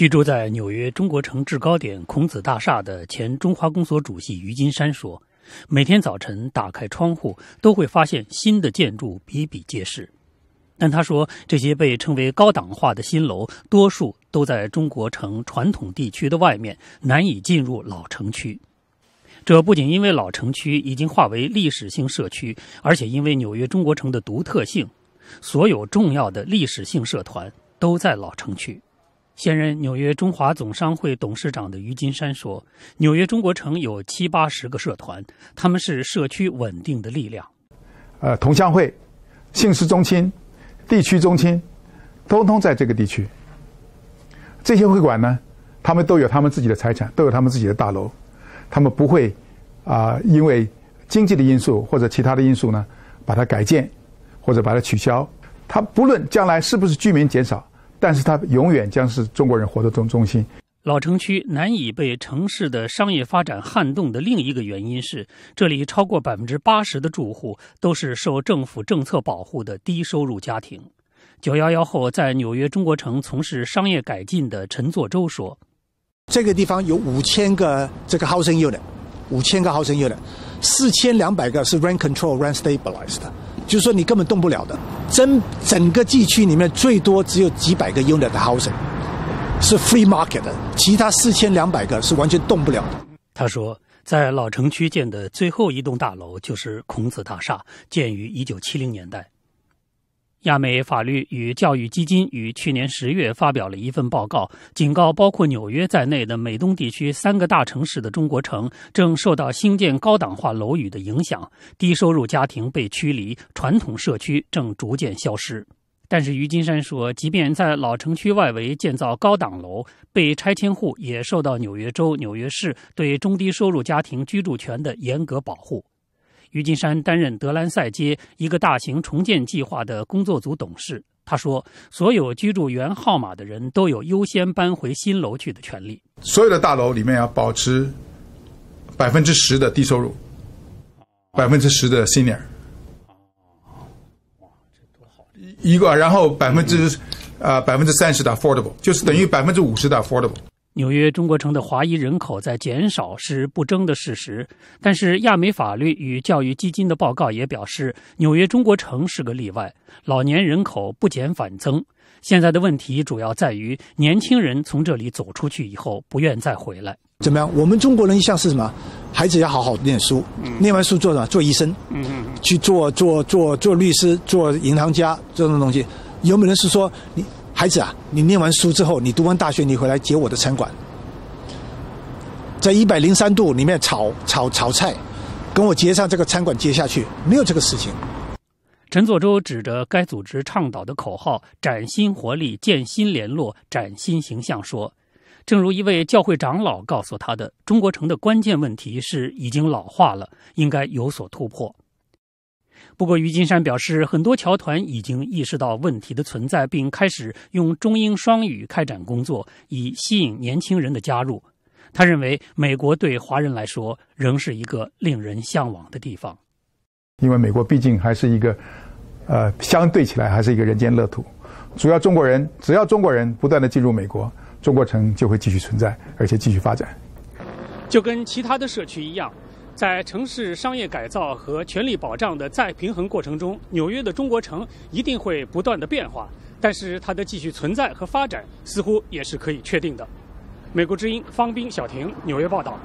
居住在纽约中国城制高点孔子大厦的前中华公所主席于金山说：“每天早晨打开窗户，都会发现新的建筑比比皆是。但他说，这些被称为高档化的新楼，多数都在中国城传统地区的外面，难以进入老城区。这不仅因为老城区已经化为历史性社区，而且因为纽约中国城的独特性，所有重要的历史性社团都在老城区。”现任纽约中华总商会董事长的于金山说：“纽约中国城有七八十个社团，他们是社区稳定的力量。呃，同乡会、姓氏宗亲、地区宗亲，通通在这个地区。这些会馆呢，他们都有他们自己的财产，都有他们自己的大楼，他们不会啊，因为经济的因素或者其他的因素呢，把它改建或者把它取消。它不论将来是不是居民减少。”但是它永远将是中国人活动的中心。老城区难以被城市的商业发展撼动的另一个原因是，这里超过百分之八十的住户都是受政府政策保护的低收入家庭。九幺幺后，在纽约中国城从事商业改进的陈作洲说：“这个地方有五千个这个 housing unit，五千个 housing unit，四千两百个是 rent control rent stabilized。”就是说，你根本动不了的。整整个地区里面，最多只有几百个 unit 的 housing 是 free market 的，其他四千两百个是完全动不了的。他说，在老城区建的最后一栋大楼就是孔子大厦，建于1970年代。亚美法律与教育基金于去年十月发表了一份报告，警告包括纽约在内的美东地区三个大城市的中国城正受到新建高档化楼宇的影响，低收入家庭被驱离，传统社区正逐渐消失。但是于金山说，即便在老城区外围建造高档楼，被拆迁户也受到纽约州纽约市对中低收入家庭居住权的严格保护。于金山担任德兰赛街一个大型重建计划的工作组董事。他说：“所有居住原号码的人都有优先搬回新楼去的权利。所有的大楼里面要保持百分之十的低收入，百分之十的 senior，哇，这多好！一个然后百分之呃百分之三十的 affordable，就是等于百分之五十的 affordable。”纽约中国城的华裔人口在减少是不争的事实，但是亚美法律与教育基金的报告也表示，纽约中国城是个例外，老年人口不减反增。现在的问题主要在于年轻人从这里走出去以后，不愿再回来。怎么样？我们中国人一向是什么？孩子要好好念书，念完书做什么？做医生？嗯嗯，去做做做做律师、做银行家这种东西，有没人是说你？孩子啊，你念完书之后，你读完大学，你回来接我的餐馆，在一百零三度里面炒炒炒菜，跟我接上这个餐馆接下去，没有这个事情。陈作周指着该组织倡导的口号“崭新活力、建新联络、崭新形象”说：“正如一位教会长老告诉他的，中国城的关键问题是已经老化了，应该有所突破。”不过，余金山表示，很多侨团已经意识到问题的存在，并开始用中英双语开展工作，以吸引年轻人的加入。他认为，美国对华人来说仍是一个令人向往的地方，因为美国毕竟还是一个，呃，相对起来还是一个人间乐土。主要中国人，只要中国人不断的进入美国，中国城就会继续存在，而且继续发展，就跟其他的社区一样。在城市商业改造和权力保障的再平衡过程中，纽约的中国城一定会不断的变化，但是它的继续存在和发展似乎也是可以确定的。美国之音方斌、小婷，纽约报道。